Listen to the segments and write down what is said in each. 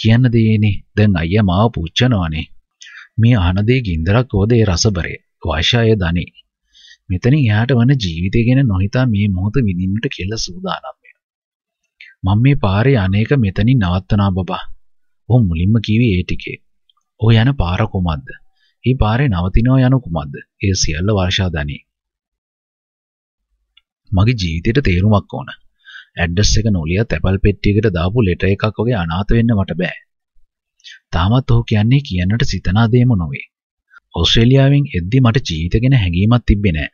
කියන්න දේනේ දැන් අයියා මාව පුච්චනවානේ. මේ අහන දේ ගින්දරක් හොදේ රසබරේ. වෛශාය දනි. මෙතනින් එහාට වන ජීවිතය ගැන නොහිතා මේ මොහොත විඳින්නට කියලා සූදානම් වෙනවා. මම මේ පාරේ අනේක මෙතනින් නවත්තනා බබා. ඔහු මුලින්ම කිව්වේ ඒ ටිකේ. ඔහු යන පාර කොමද්ද? ඒ පාරේ නවතිනව යන කුමද්ද? ඒ සියල්ල වර්ෂා දනි. මගේ ජීවිතේට තේරුමක් ඕන. ඇඩ්ඩස් එක නොලියත් ඇපල් පෙට්ටියකට දාපු ලෙටර් එකක් වගේ අනාථ වෙන්න මට බෑ. තාමත් ඔහු කියන්නේ කියන්නට සිතන දේම නොවේ. ඕස්ට්‍රේලියාවෙන් එද්දි මට ජීවිත ගැන හැඟීමක් තිබ්බේ නෑ.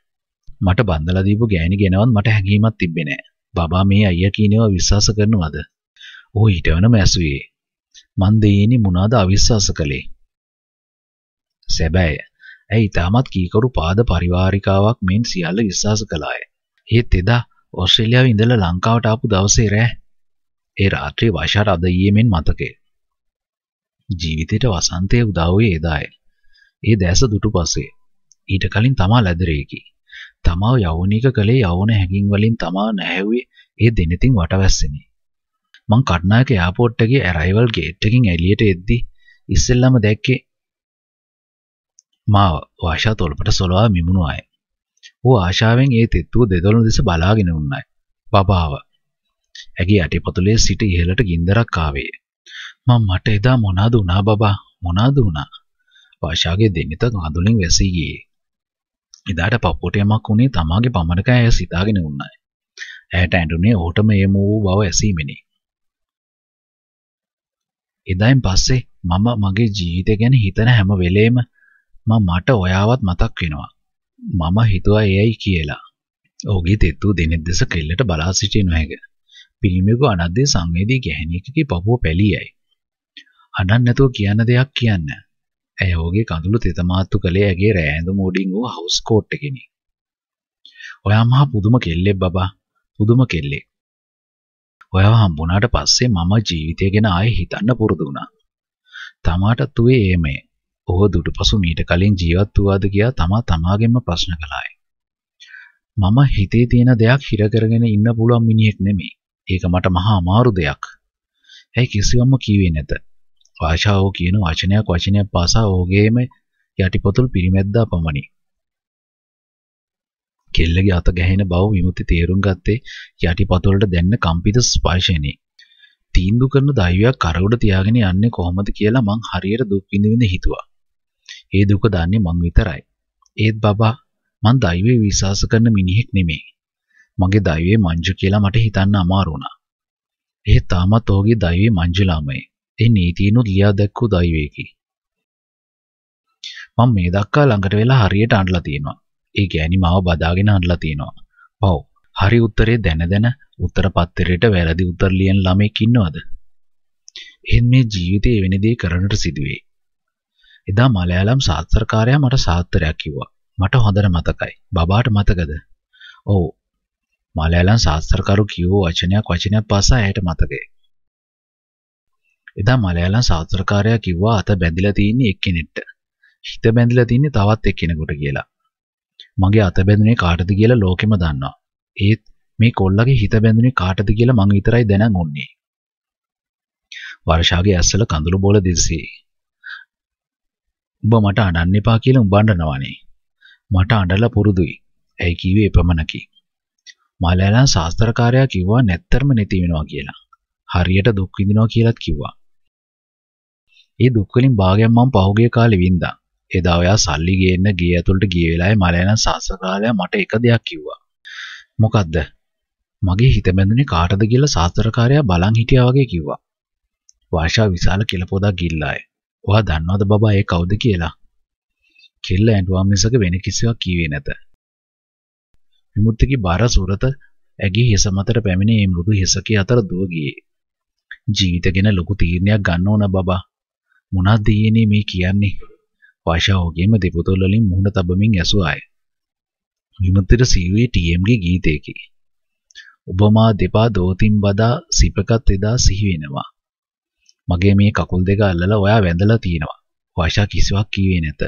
මට බන්දලා දීපු ගෑණි ගැනවත් මට හැඟීමක් තිබ්බේ නෑ. බබා මේ අයියා කියනවා විශ්වාස කරනවද? ඔහු ඊටවනම ඇසුවේ. මන් දෙයේනි මොනවාද අවිශ්වාස කළේ? සැබෑ ඇයි තාමත් කීකරු පාද පරිවාරිකාවක් මෙන් සියල්ල විශ්වාස කළාය. ඒත් එදා ඔස්ට්‍රේලියාව ඉඳල ලංකාවට ආපු දවසේ රෑ ඒ රාත්‍රී වශාර අද ඊයමෙන් මතකේ. ජීවිතයට වසන්තය උදව්වේ එදායි. ඒ දැස දුටු පසේ. ඊට කලින් තමා ලැදරේකි. තමාව යවනික කළේ යවන හැකින් වලින් තමා නැහැවේ ඒ දෙනෙතින් වටවැස්සෙනි. මං කට්නායක යාපෝට්ටගේ ඇරයිවල් ගේට් එකකින් එළියට එද්දි ඉස්සෙල්ලම දැක්කේ මාව වාෂා තොල්පට සොලවා මිමුණු අය. ඌ ආශාවෙන් ඒ තෙත්තුව දෙදොලන දෙස බලාගෙන උන්නයි. බබාව. ඇගේ යටිපතුලේ සිට ඉහළට ගින්දරක් ආවේ. මම මට එදා මොනාද වුණා බබා? මොනාද වුණා? වාෂාගේ දෙන්නත අඳුලින් වැසී ගියේ. එදාට පප්පුටියමක් උනේ තමාගේ පමණක ඇය සිතාගෙන උන්නයි. ඇයට ඇඬුනේ ඕටම එම වූ බව ඇසීමෙනි. එදායින් පස්සේ මම මගේ ජීවිතය ගැන හිතන හැම වෙලේම මම මට ඔයාවත් මතක් වෙනවා. මම හිතුවා එයයි කියලා. ඔහුගේ තෙත්තු දෙනෙත් දෙස කෙල්ලට බලා සිටිය නොහැක. පිළිමෙකු අනද්දේ සංවේදී ගැහණියකගේ පපුව පැලියයි. අඬන්න නැතුව කියන්න දෙයක් කියන්න. ඇය ඔහුගේ කඳුළු තෙත මාත්තු කළේ ඇගේ රෑඳු මෝඩින් වූ හවුස් කෝට් එකෙනි. ඔයා මහා පුදුම කෙල්ලෙක් බබා. පුදුම කෙල්ලෙක්. ඔයාව හම්බුණාට පස්සේ මම ජීවිතය ගැන ආයෙ හිතන්න පුරුදු වුණා. තමාට තුවේ එමේ. ඔහු දුටුපසු මීට කලින් ජීවත් වූවාද කියා තමා තමාගෙන්ම ප්‍රශ්න කළාය. මම හිතේ තියෙන දෙයක් හිර කරගෙන ඉන්න පුළුවන් මිනිහෙක් නෙමෙයි. ඒක මට මහා අමාරු දෙයක්. ඇයි කිසිවම්ම කීවේ නැත. භාෂාව කියන වචනයක් වචනයක් පාසා ඕගේම යටිපොතුල් පිරිමැද්දා පමණි. කෙල්ලගේ අත ගැහෙන බව විමුති තේරුම් ගත්තේ යටිපතුලට දැන්න කම්පිත ස්පර්ශයෙනි. තීන්දු කරන දෛවයක් කර උඩ තියාගෙන යන්නේ කොහොමද කියලා මං හරියට දුක් විඳින්න හිතුවා. ඒ දුක දන්නේ මං විතරයි. ඒත් බබා මං දෛවයේ විශ්වාස කරන මිනිහෙක් නෙමෙයි. මගේ දෛවයේ මංජු කියලා මට හිතන්න අමාරු වුණා. ඒ තාමත් ඔහුගේ දෛවයේ මංජුලාමයි. ඒ නීතියනොත් ලියා දැක්කු දෛවයේකි. මම මේ දක්වා ළඟට වෙලා හරියට අඬලා තියෙනවා. ඒ ගෑණි මාව බදාගෙන අඬලා තියෙනවා. පව්. හරි උත්තරේ දැන දැන උත්තර පත්තරේට වැරදි උත්තර ලියන ළමෙක් ඉන්නවද? එහෙන් මේ ජීවිතේ එවැනි දේ කරන්නට සිදුවේ. එදා මලයාලම් සාස්ත්‍රකාරයා මට සාත්‍රයක් කිව්වා. මට හොඳට මතකයි. බබාට මතකද? ඔව්. මලයාලම් සාස්ත්‍රකරු කිව්ව වචනයක් වචනයක් පාසා ඇයට මතකයි. එදා මලයාලම් සාස්ත්‍රකාරයා කිව්වා අත බැඳිලා තින්නේ එක්කෙනෙක්ට. හිත බැඳිලා තින්නේ තවත් එක්කෙනෙකුට කියලා. මගේ අත බැඳුනේ කාටද කියලා ලෝකෙම දන්නවා. ඒත් මේ කොල්ලගේ හිත බැඳුනේ කාටද කියලා මං විතරයි දැනන් උන්නේ. වර්ෂාගේ ඇස්වල කඳුළු බෝල දිස්සී. උඹ මට අඬන්න එපා කියලා උඹඬනවානේ. මට අඬලා පුරුදුයි. ඇයි කිව්වේ එපමණකි. මලයලා ශාස්ත්‍රකාරයා කිව්වා නැත්තරම නැති වෙනවා කියලා. හරියට දුක් විඳිනවා කියලාත් කිව්වා. ඒ දුක් වලින් භාගයක් මම පහුගිය කාලේ වින්දා. එදා ඔයා සල්ලි ගේන්න ගිය ඇතුළට ගිය වෙලාවේ මලයලා ශාස්ත්‍රකාරයා මට එක දෙයක් කිව්වා. මොකද්ද? මගේ හිත බැඳුනේ කාටද කියලා ශාස්ත්‍රකාරයා බලන් හිටියා වගේ කිව්වා. වාෂා විශාල කෙලපොදා ගිල්ලාය. ඔයා දන්නවද බබා ඒ කවුද කියලා? කෙල්ල ඇඬුවා මිසක වෙන කිසිවක් කීවේ නැත. විමුක්තිගේ බර සුරත ඇගේ හිස මතට පැමිණ මේ මෘදු හිසකේ අතර දුව ගියේ. ජීවිත ගැන ලොකු තීරණයක් ගන්න ඕන බබා. මොනවද දීනේ මේ කියන්නේ? වාෂා ඔගේම දෙපොතල් වලින් මුහුණ තබමින් ඇසුආය. විමුක්තිට සීවේ TM ගේ ගීතයකි. ඔබ මා දෙපා දෝතින් බදා සිපකත් එදා සිහි වෙනවා. මගේ මේ කකුල් දෙක අල්ලලා ඔයා වැඳලා තිනවා. වාෂා කිසිවක් කීවේ නැත.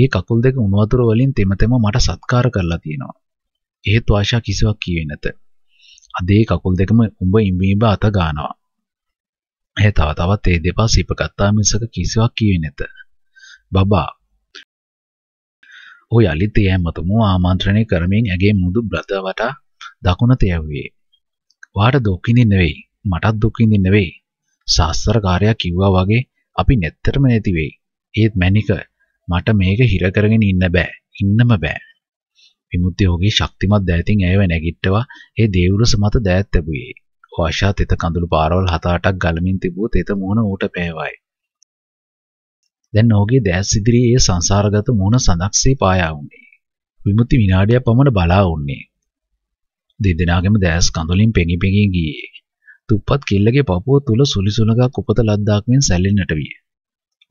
ඒ කකුල් දෙක උණු වතුර වලින් තෙම තෙම මට සත්කාර කරලා තිනවා. එහෙත් වාෂා කිසිවක් කීවේ නැත. අද ඒ කකුල් දෙකම උඹ ඉඹිඹ අත ගන්නවා. ඇය තව තවත් ඒ දෙපා සිපගත්තා මිසක කිසිවක් කීවේ නැත. බබා ඔය අලිත් ඒ හැමතෙම ආමන්ත්‍රණය කරමින් ඇගේ මුදු බ්‍රත වටා දකුණට යවුවේ. වාට දොකිනේ නෙවෙයි මටත් දුක් විඳින්න වෙයි. සාස්ත්‍රකාරයා කිව්වා වගේ අපි නැත්තරම නැති වෙයි. ඒත් මැනික මට මේක හිර කරගෙන ඉන්න බෑ. ඉන්නම බෑ. විමුක්තියෝගේ ශක්තිමත් දෑතින් ඇයව නැගිට්ටවා ඒ දේවුරස මත දෑත් තැබුවේ. වාෂා තෙත කඳුළු පාරවල් හත අටක් ගලමින් තිබූ තෙත මුහුණ ඌට පෑවයි. දැන් ඔහුගේ දෑස් ඉදිරියේ ඒ සංසාරගත මුහුණ සඳක්සේ පායා වුණේ. විමුක්ති විනාඩියක් පමණ බලා වුණේ. දෙදෙනාගේම දෑස් කඳුලින් පෙඟි පෙඟි ගියේ. තුප්පත් කෙල්ලගේ පපුව තුල සුලිසුණගක් උපත ලද්දාක් මෙන් සැලෙන්නට විය.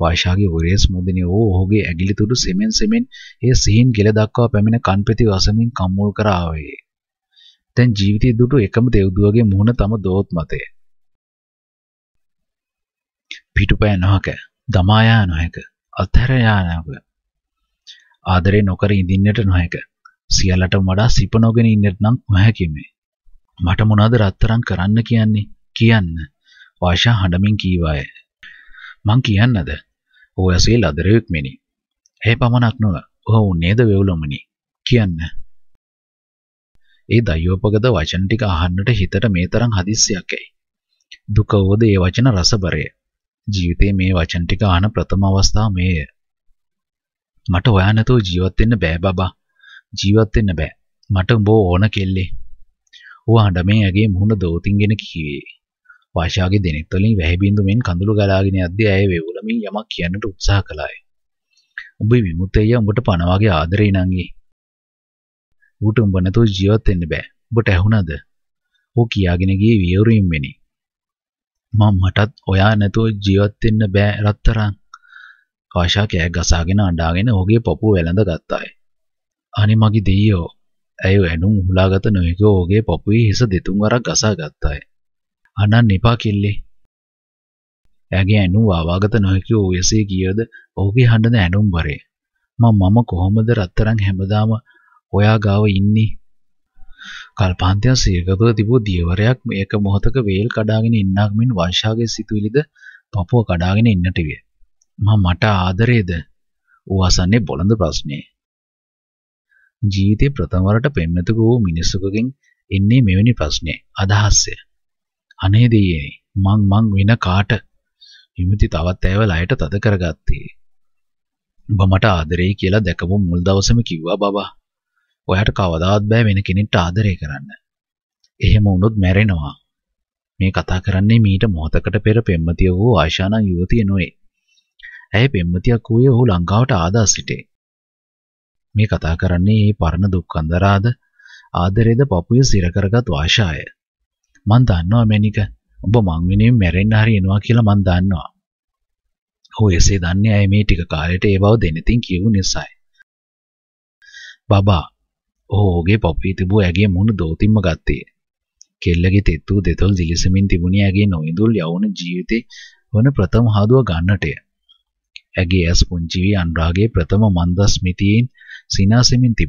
වෛශාගේ උරේස් මුදිනේ ඕ ඔහුගේ ඇඟිලි තුඩු සෙමෙන් සෙමෙන් ඒ සිහින් ගෙල දක්වා පැමිණ කන්පෙති වසමින් කම්මුල් කර ආවේ. දැන් ජීවිතයේ දුටු එකම දෙව්දුවගේ මුහුණ තම දෝත් මතය. පිටුපෑ නොහැක, දමා යා නොහැක, අත්හැර යා නොහැක. ආදරේ නොකර ඉඳින්නට නොහැක. සියලටම වඩා සිප නොගෙන ඉන්නට නම් නොහැකි මේ. මට මොනවද රත්තරන් කරන්න කියන්නේ කියන්න වාෂා හඬමින් කීවාය මං කියන්නද ඔහු ඇසේ ලදරෙක් මෙනි ඇය පමණක් නොව ඔහු නේද වෙවුලොමනි කියන්න ඒ දයෝපගත වචන ටික අහන්නට හිතට මේ තරම් හදිස්සියක් ඇයි දුක ඕද ඒ වචන රසබරය ජීවිතේ මේ වචන ටික අහන ප්‍රථම අවස්ථාව මේය මට ඔයා නැතුව ජීවත් වෙන්න බෑ බබා ජීවත් වෙන්න බෑ මට උඹ ඕන කෙල්ලේ හුව හඬමින් ඇගේ මුහුණ දෝතින්ගෙන කිව්වේ. වාෂාගේ දෙනෙත් වලින් වැහිබින්දු මෙන් කඳුළු ගලාගෙන යද්දී ඇය වේවුලමින් යමක් කියන්නට උත්සාහ කළාය. උඹේ විමුක්තయ్య උඹට පණවාගේ ආදරේ නංගි. ඌට උඹ නැතුව ජීවත් වෙන්න බෑ. උඹට ඇහුණද? ඌ කියාගෙන ගියේ වියවුරින් මෙනි. මම මටත් ඔයා නැතුව ජීවත් වෙන්න බෑ රත්තරන්. ආශා කෑ ගසාගෙන අඬාගෙන ඔහුගේ පපුව වැළඳ ගත්තාය. අනේ මගේ දෙයියෝ ඇය ඇඩුම් හුලාගත නොයක ඕගේ පොපුවී හිස දෙතුන් වරක් ගසා ගත්තාය. අනන් නිපා කිල්ලි. ඇගේ ඇනුම් වාවාගත නොයකි ඌ එසේ කියද ඔහුගේ හඬන ඇනුම් බරේ. මම මම කොහොමද රත්තරන් හැමදාම ඔයා ගාව ඉන්නේ? කල්පාන්තය සියගතව තිබූ දියවරයක් මේක මොහොතක වේල් කඩාගෙන ඉන්නක් මෙන් වංශාගේ සිතුවිලිද පපුව කඩාගෙන ඉන්නට විය. මම මට ආදරේද? ඌ අසන්නේ බොළඳ ප්‍රශ්නේ. ජීවිතේ ප්‍රථමවරට පෙම්වතෙකු වූ මිනිසෙකුගෙන් එන්නේ මෙවැනි ප්‍රශ්නය. අදහස්ය. අනේ දෙයියනි මං මං වෙන කාට විමුති තවත් ඇයව ලයට තද කරගත්තේ. ඔබ මට ආදරෙයි කියලා දැකපු මුල් දවසේම කිව්වා බබා. ඔයාට කවදාවත් බෑ වෙන කෙනෙක්ට ආදරය කරන්න. එහෙම වුණොත් මැරෙනවා. මේ කතා කරන්නේ මීට මොහොතකට පෙර පෙම්වතිය වූ ආශානා යුවතිය නොවේ. ඇය පෙම්වතියක් වූයේ ඔහු ලංකාවට ආදා සිටේ. මේ කතා කරන්නේ මේ පරණ දුක්ඛන්දරාද ආදරේද පපුවේ සිර කරගත් වාශාය. මං දන්නවා මැනික ඔබ මං වෙනුවෙන් මැරෙන්න හරි එනවා කියලා මං දන්නවා. ඔහු එසේ දන්නේ ඇයි මේ ටික කාලෙට ඒ බව දෙනෙතින් කියු නිසායි. බබා ඔහුගේ පපුවේ තිබූ ඇගේ මුණ දෝතිම්ම ගත්තේ. කෙල්ලගේ තෙත් වූ දෙතොල් දිලිසමින් තිබුණේ ඇගේ නොඉඳුල් යවුන ජීවිතේ වන ප්‍රථම හාදුව ගන්නටය. ඇගේ ඇස් පුංචි වී අනුරාගේ ප්‍රථම මන්දස්මිතියෙන් Si ناس emín te